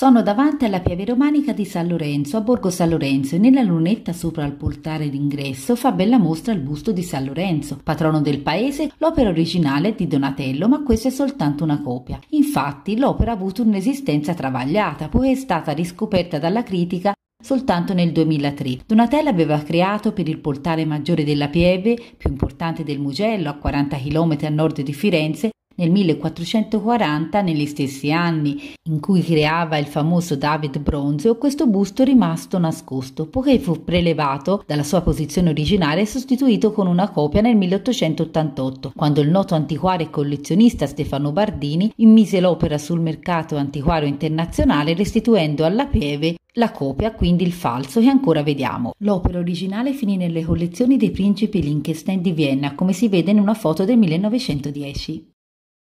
Sono davanti alla pieve romanica di San Lorenzo, a Borgo San Lorenzo, e nella lunetta sopra al portale d'ingresso fa bella mostra il busto di San Lorenzo, patrono del paese. L'opera originale è di Donatello, ma questa è soltanto una copia. Infatti, l'opera ha avuto un'esistenza travagliata, poi è stata riscoperta dalla critica Soltanto nel 2003 Donatella aveva creato per il portale maggiore della Pieve, più importante del Mugello, a 40 km a nord di Firenze, nel 1440, negli stessi anni in cui creava il famoso David Bronzio, questo busto è rimasto nascosto, poiché fu prelevato dalla sua posizione originaria e sostituito con una copia nel 1888, quando il noto antiquario e collezionista Stefano Bardini immise l'opera sul mercato antiquario internazionale restituendo alla Pieve la copia, quindi il falso, che ancora vediamo. L'opera originale finì nelle collezioni dei principi Linkenstein di Vienna, come si vede in una foto del 1910.